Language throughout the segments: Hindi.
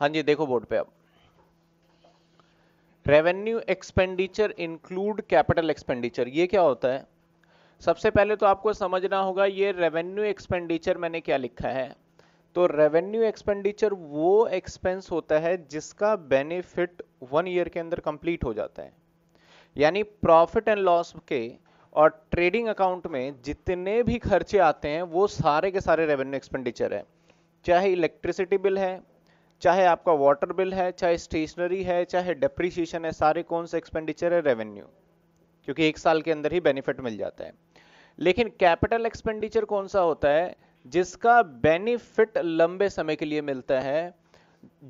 हाँ जी देखो बोर्ड पे अब revenue expenditure include capital expenditure ये क्या होता है सबसे पहले तो आपको समझना होगा ये रेवेन्यू एक्सपेंडिचर मैंने क्या लिखा है तो रेवेन्यू एक्सपेंडिचर वो एक्सपेंस होता है जिसका बेनिफिट वन ईयर के अंदर कंप्लीट हो जाता है यानी प्रॉफिट एंड लॉस के और ट्रेडिंग अकाउंट में जितने भी खर्चे आते हैं वो सारे के सारे रेवेन्यू एक्सपेंडिचर है चाहे इलेक्ट्रिसिटी बिल है चाहे आपका वाटर बिल है चाहे स्टेशनरी है चाहे डेप्रीशिएशन है सारे कौन से एक्सपेंडिचर है रेवेन्यू क्योंकि एक साल के अंदर ही बेनिफिट मिल जाता है लेकिन कैपिटल एक्सपेंडिचर कौन सा होता है जिसका बेनिफिट लंबे समय के लिए मिलता है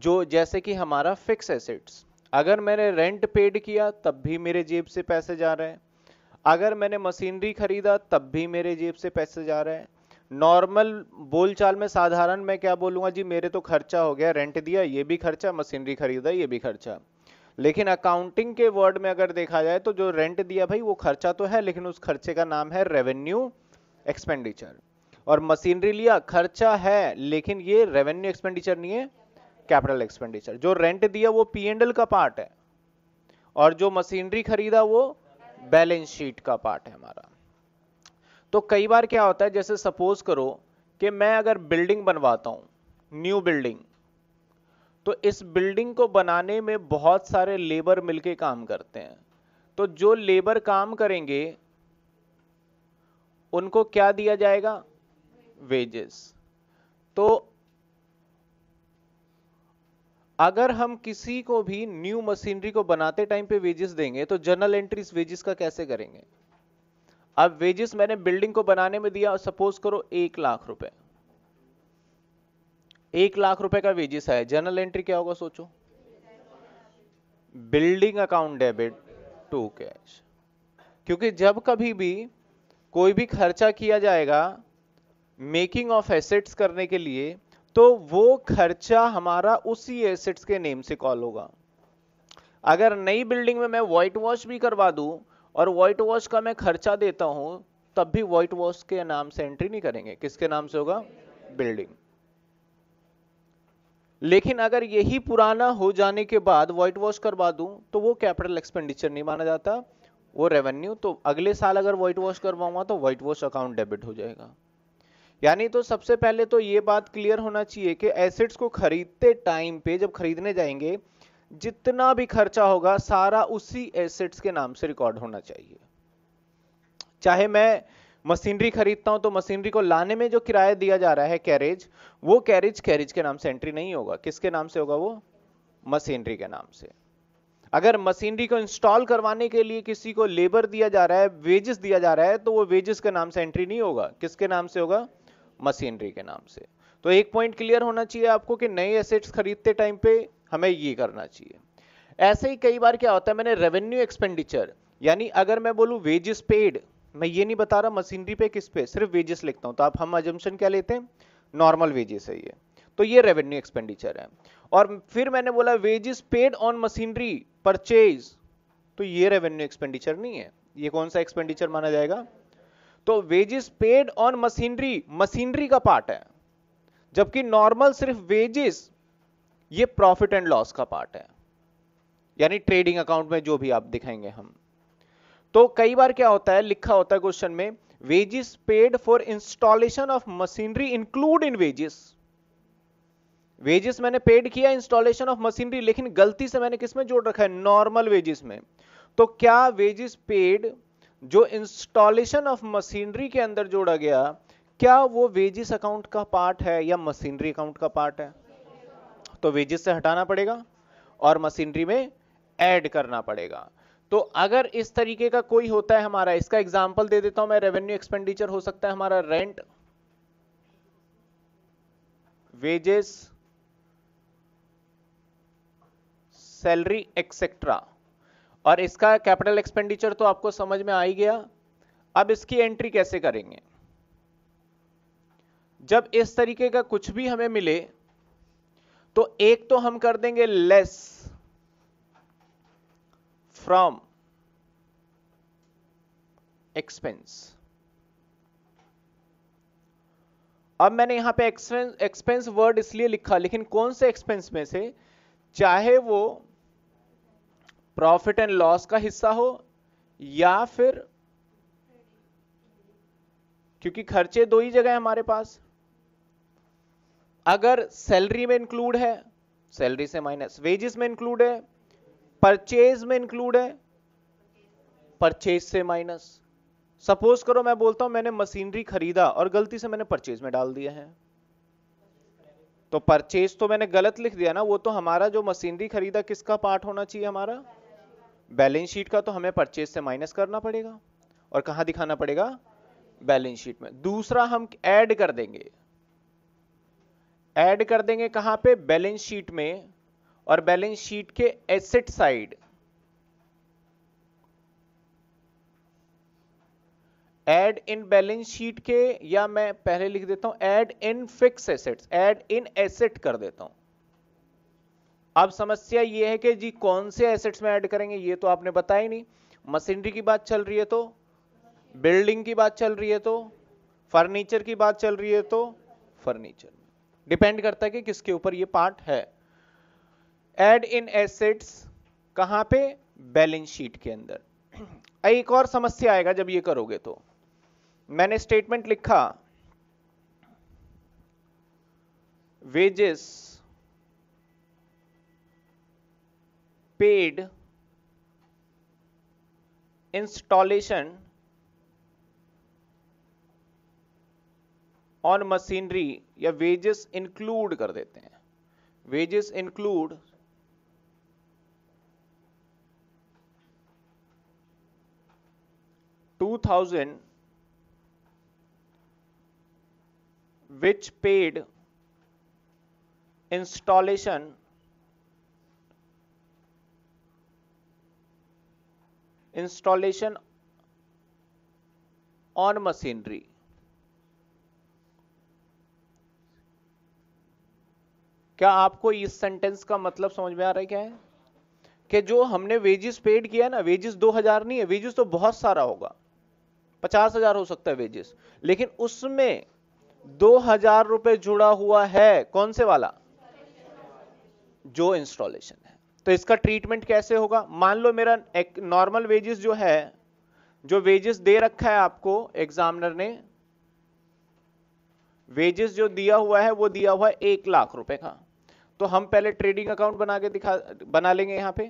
जो जैसे कि हमारा फिक्स एसेट्स अगर मैंने रेंट पेड किया तब भी मेरे जेब से पैसे जा रहे हैं अगर मैंने मशीनरी खरीदा तब भी मेरे जेब से पैसे जा रहे हैं नॉर्मल बोलचाल में साधारण मैं क्या बोलूंगा जी मेरे तो खर्चा हो गया रेंट दिया ये भी खर्चा मशीनरी खरीदा ये भी खर्चा लेकिन अकाउंटिंग के वर्ड में अगर देखा जाए तो जो रेंट दिया भाई वो खर्चा तो है लेकिन उस खर्चे का नाम है रेवेन्यू एक्सपेंडिचर और मशीनरी लिया खर्चा है लेकिन ये रेवेन्यू एक्सपेंडिचर नहीं है कैपिटल एक्सपेंडिचर जो रेंट दिया वो पी एंड एल का पार्ट है और जो मशीनरी खरीदा वो बैलेंस शीट का पार्ट है हमारा तो कई बार क्या होता है जैसे सपोज करो कि मैं अगर बिल्डिंग बनवाता हूं न्यू बिल्डिंग तो इस बिल्डिंग को बनाने में बहुत सारे लेबर मिलके काम करते हैं तो जो लेबर काम करेंगे उनको क्या दिया जाएगा वेजेस तो अगर हम किसी को भी न्यू मशीनरी को बनाते टाइम पे वेजेस देंगे तो जनरल एंट्रीज वेजेस का कैसे करेंगे अब वेजेस मैंने बिल्डिंग को बनाने में दिया सपोज करो एक लाख रुपए एक लाख रुपए का वेजेस है जनरल एंट्री क्या होगा सोचो building account debit to cash क्योंकि जब कभी भी कोई भी खर्चा किया जाएगा मेकिंग ऑफ एसेट्स करने के लिए तो वो खर्चा हमारा उसी एसेट्स के नेम से कॉल होगा अगर नई बिल्डिंग में मैं व्हाइट वॉश भी करवा दूं और वाइट वॉश का मैं खर्चा देता हूं तब भी वाइट वॉश के नाम से एंट्री नहीं करेंगे किसके नाम से होगा बिल्डिंग लेकिन अगर यही पुराना हो जाने के बाद व्हाइट वॉश करवा दूं तो वो कैपिटल एक्सपेंडिचर नहीं माना जाता वो रेवेन्यू तो अगले साल अगर व्हाइट वॉश करवाऊंगा तो व्हाइट वॉश अकाउंट डेबिट हो जाएगा यानी तो सबसे पहले तो ये बात क्लियर होना चाहिए कि एसेट्स को खरीदते टाइम पे जब खरीदने जाएंगे जितना भी खर्चा होगा सारा उसी एसेट्स के नाम से रिकॉर्ड होना चाहिए चाहे मैं मशीनरी खरीदता हूं तो मशीनरी को लाने में जो किराया दिया जा रहा है कैरेज वो कैरेज कैरेज के नाम से एंट्री नहीं होगा किसके नाम से होगा वो मशीनरी के नाम से अगर मशीनरी को इंस्टॉल करवाने के लिए किसी को लेबर दिया जा रहा है वेजेस दिया जा रहा है तो वो वेजेस के नाम से एंट्री नहीं होगा किसके नाम से होगा मशीनरी के नाम से तो एक पॉइंट क्लियर होना चाहिए आपको कि नए एसेट्स खरीदते टाइम पे हमें ये करना चाहिए ऐसे ही कई बार क्या होता है मैंने रेवेन्यू एक्सपेंडिचर यानी अगर मैं बोलूँ वेजेस पेड मैं ये नहीं बता रहा मशीनरी पे किस पे सिर्फ वेजेस लिखता हूँ तो आप हम एजम्पन क्या लेते हैं नॉर्मल वेजेस है ये तो ये रेवेन्यू एक्सपेंडिचर है और फिर मैंने बोला wages paid on machinery purchase तो ये रेवेन्यू एक्सपेंडिचर नहीं है ये कौन सा एक्सपेंडिचर माना जाएगा तो wages paid on machinery machinery का पार्ट है जबकि नॉर्मल सिर्फ वेजेस ये प्रॉफिट एंड लॉस का पार्ट है यानी ट्रेडिंग अकाउंट में जो भी आप दिखाएंगे हम तो कई बार क्या होता है लिखा होता है क्वेश्चन में wages paid for installation of machinery include in wages wages मैंने पेड किया इंस्टॉलेशन ऑफ मशीनरी लेकिन गलती से मैंने किसमें जोड़ रखा है नॉर्मल वेजिस में तो क्या वेजिस पेड जो इंस्टॉलेशन ऑफ मशीनरी के अंदर जोड़ा गया क्या वो वेजिस अकाउंट का पार्ट है या मशीनरी अकाउंट का पार्ट है तो वेजेस से हटाना पड़ेगा और मशीनरी में ऐड करना पड़ेगा तो अगर इस तरीके का कोई होता है हमारा इसका एग्जाम्पल दे देता हूं मैं रेवेन्यू एक्सपेंडिचर हो सकता है हमारा रेंट वेजेस सैलरी एक्सेट्रा और इसका कैपिटल एक्सपेंडिचर तो आपको समझ में आ ही गया अब इसकी एंट्री कैसे करेंगे जब इस तरीके का कुछ भी हमें मिले तो एक तो हम कर देंगे लेस फ्रॉम एक्सपेंस अब मैंने यहां पे एक्सपेंस एक्सपेंस वर्ड इसलिए लिखा लेकिन कौन से एक्सपेंस में से चाहे वो प्रॉफिट एंड लॉस का हिस्सा हो या फिर क्योंकि खर्चे दो ही जगह हमारे पास अगर सैलरी में इंक्लूड है सैलरी से माइनस वेजेस में इंक्लूड है परचेज में इंक्लूड है परचेज से माइनस सपोज करो मैं बोलता हूं मैंने मशीनरी खरीदा और गलती से मैंने परचेज में डाल दिया है तो परचेज तो मैंने गलत लिख दिया ना वो तो हमारा जो मशीनरी खरीदा किसका पार्ट होना चाहिए हमारा बैलेंस शीट का तो हमें परचेज से माइनस करना पड़ेगा और कहा दिखाना पड़ेगा बैलेंस शीट में दूसरा हम ऐड कर देंगे ऐड कर देंगे कहां पे बैलेंस शीट में और बैलेंस शीट के asset side add in balance sheet के या मैं पहले लिख देता हूं add in fixed assets add in asset कर देता हूं अब समस्या यह है कि जी कौन से एसेट्स में ऐड करेंगे ये तो आपने बताया नहीं मशीनरी की बात चल रही है तो बिल्डिंग की बात चल रही है तो फर्नीचर की बात चल रही है तो फर्नीचर डिपेंड करता है कि किसके ऊपर ये पार्ट है एड इन एसेट्स कहां पे बैलेंस शीट के अंदर एक और समस्या आएगा जब ये करोगे तो मैंने स्टेटमेंट लिखा wages paid installation on machinery या वेजेस इंक्लूड कर देते हैं wages include two thousand which paid installation installation on machinery क्या आपको इस सेंटेंस का मतलब समझ में आ रहा है क्या है कि जो हमने वेजिस पेड किया है ना वेजिस 2000 नहीं है वेजिस तो बहुत सारा होगा पचास हजार हो सकता है वेजेस लेकिन उसमें दो हजार रुपए जुड़ा हुआ है कौन से वाला जो इंस्टॉलेशन है तो इसका ट्रीटमेंट कैसे होगा मान लो मेरा एक नॉर्मल वेजेस जो है जो वेजेस दे रखा है आपको एग्जामिनर ने वेजेस जो दिया हुआ है वो दिया हुआ है एक लाख रुपए का तो हम पहले ट्रेडिंग अकाउंट बना के दिखा बना लेंगे यहाँ पे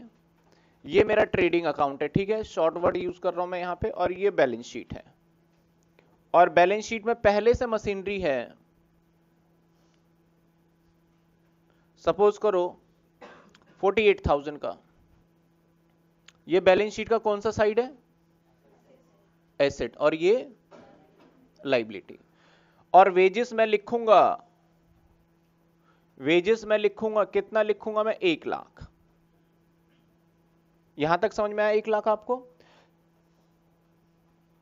ये मेरा ट्रेडिंग अकाउंट है ठीक है शॉर्ट वर्ड यूज कर रहा हूं मैं यहाँ पे और ये बैलेंस शीट है और बैलेंस शीट में पहले से मशीनरी है सपोज करो 48,000 का ये बैलेंस शीट का कौन सा साइड है एसेट और ये लाइबिलिटी और वेजेस मैं लिखूंगा वेजेस मैं लिखूंगा कितना लिखूंगा मैं एक लाख यहां तक समझ में आया एक लाख आपको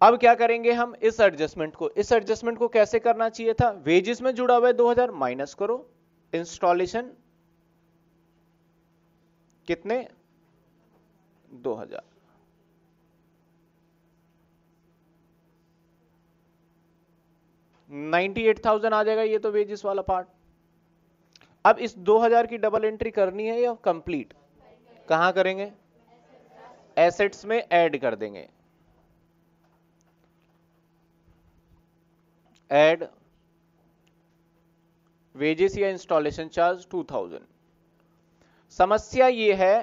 अब क्या करेंगे हम इस एडजस्टमेंट को इस एडजस्टमेंट को कैसे करना चाहिए था वेजेस में जुड़ा हुआ है 2000 माइनस करो इंस्टॉलेशन कितने 2000 98,000 आ जाएगा ये तो वेजेस वाला पार्ट अब इस 2000 की डबल एंट्री करनी है या कंप्लीट कहां करेंगे एसेट्स में ऐड कर देंगे ऐड वेजेस या इंस्टॉलेशन चार्ज 2000 समस्या यह है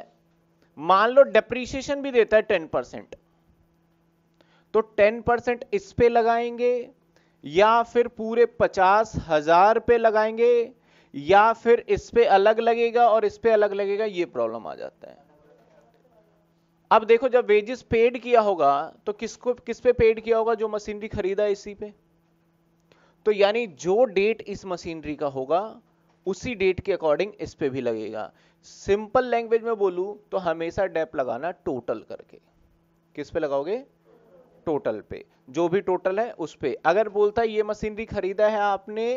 मान लो डेप्रीशिएशन भी देता है 10 परसेंट तो 10 परसेंट इस पे लगाएंगे या फिर पूरे पचास हजार पे लगाएंगे या फिर इस पे अलग लगेगा और इस पे अलग लगेगा ये प्रॉब्लम आ जाता है अब देखो जब वेजेस पेड किया होगा तो किसको किस पे पेड किया होगा जो मशीनरी खरीदा इसी पे तो यानी जो डेट इस मशीनरी का होगा उसी डेट के अकॉर्डिंग इस पे भी लगेगा सिंपल लैंग्वेज में बोलू तो हमेशा डेप लगाना टोटल करके किस पे लगाओगे टोटल पे जो भी टोटल है उस पे अगर बोलता है ये मशीनरी खरीदा है आपने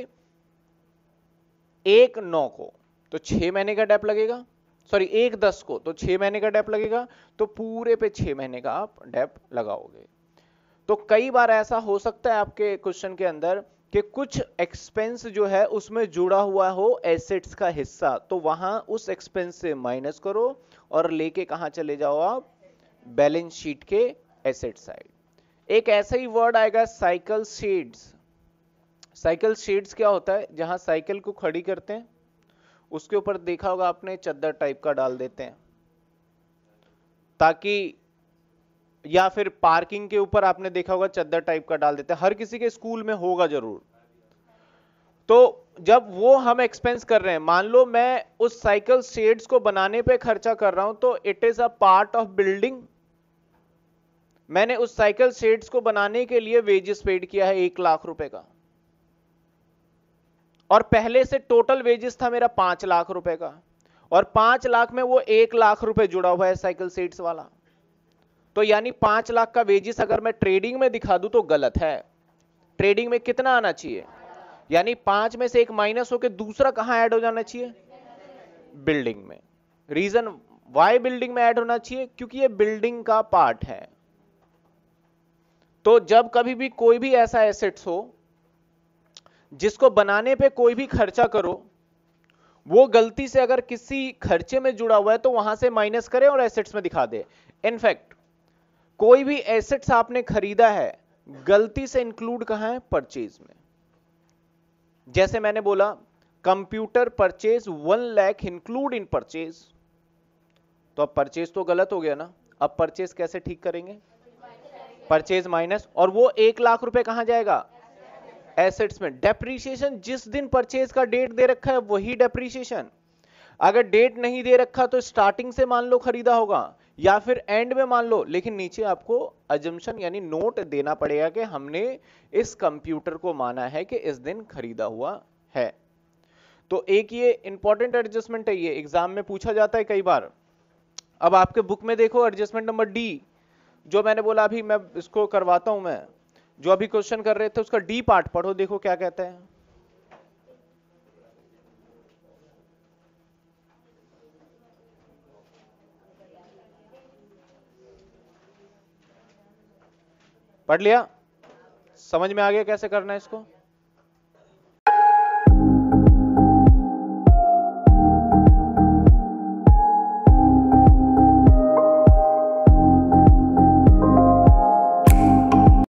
एक नौ को तो छह महीने का डेप लगेगा सॉरी एक दस को तो छह महीने का डेप लगेगा तो पूरे पे छह महीने का आप डेप लगाओगे तो कई बार ऐसा हो सकता है आपके क्वेश्चन के अंदर कि कुछ एक्सपेंस जो है उसमें जुड़ा हुआ हो एसेट्स का हिस्सा तो वहां उस एक्सपेंस से माइनस करो और लेके कहा चले जाओ आप बैलेंस शीट के एसेट साइड एक ऐसा ही वर्ड आएगा साइकिल शेड्स साइकिल शेड्स क्या होता है जहां साइकिल को खड़ी करते हैं उसके ऊपर देखा होगा आपने चद्दर टाइप का डाल देते हैं ताकि या फिर पार्किंग के ऊपर आपने देखा होगा चद्दर टाइप का डाल देते हैं हर किसी के स्कूल में होगा जरूर तो जब वो हम एक्सपेंस कर रहे हैं मान लो मैं उस साइकिल शेड्स को बनाने पे खर्चा कर रहा हूं तो it is a part of building मैंने उस साइकिल शेड्स को बनाने के लिए वेजेस पेड किया है एक लाख रुपए का और पहले से टोटल वेजेस था मेरा पांच लाख रुपए का और पांच लाख में वो एक लाख रुपए जुड़ा हुआ है साइकिल सीट्स वाला तो यानी पांच लाख का वेजिस अगर मैं ट्रेडिंग में दिखा दू तो गलत है ट्रेडिंग में कितना आना चाहिए यानी पांच में से एक माइनस होकर दूसरा कहां ऐड हो जाना चाहिए बिल्डिंग में रीजन वाई बिल्डिंग में ऐड होना चाहिए क्योंकि ये बिल्डिंग का पार्ट है तो जब कभी भी कोई भी ऐसा एसेट्स हो जिसको बनाने पे कोई भी खर्चा करो वो गलती से अगर किसी खर्चे में जुड़ा हुआ है तो वहां से माइनस करें और एसेट्स में दिखा दे इनफैक्ट कोई भी एसेट्स आपने खरीदा है गलती से इंक्लूड कहा है परचेज में जैसे मैंने बोला computer purchase one lakh include in purchase तो अब परचेज तो गलत हो गया ना अब परचेज कैसे ठीक करेंगे परचेज माइनस और वो एक लाख रुपए कहां जाएगा एसेट्स में डेप्रीशिएशन जिस दिन परचेज का डेट दे रखा है वही डेप्रीशिएशन अगर डेट नहीं दे रखा तो स्टार्टिंग से मान लो खरीदा होगा या फिर एंड में मान लो लेकिन नीचे आपको अजम्पन यानी नोट देना पड़ेगा कि हमने इस कंप्यूटर को माना है कि इस दिन खरीदा हुआ है तो एक ये इंपॉर्टेंट एडजस्टमेंट है ये एग्जाम में पूछा जाता है कई बार अब आपके बुक में देखो एडजस्टमेंट नंबर डी जो मैंने बोला अभी मैं इसको करवाता हूं मैं जो अभी क्वेश्चन कर रहे थे उसका डी पार्ट पढ़ो देखो क्या कहते हैं पढ़ लिया समझ में आ गया कैसे करना है इसको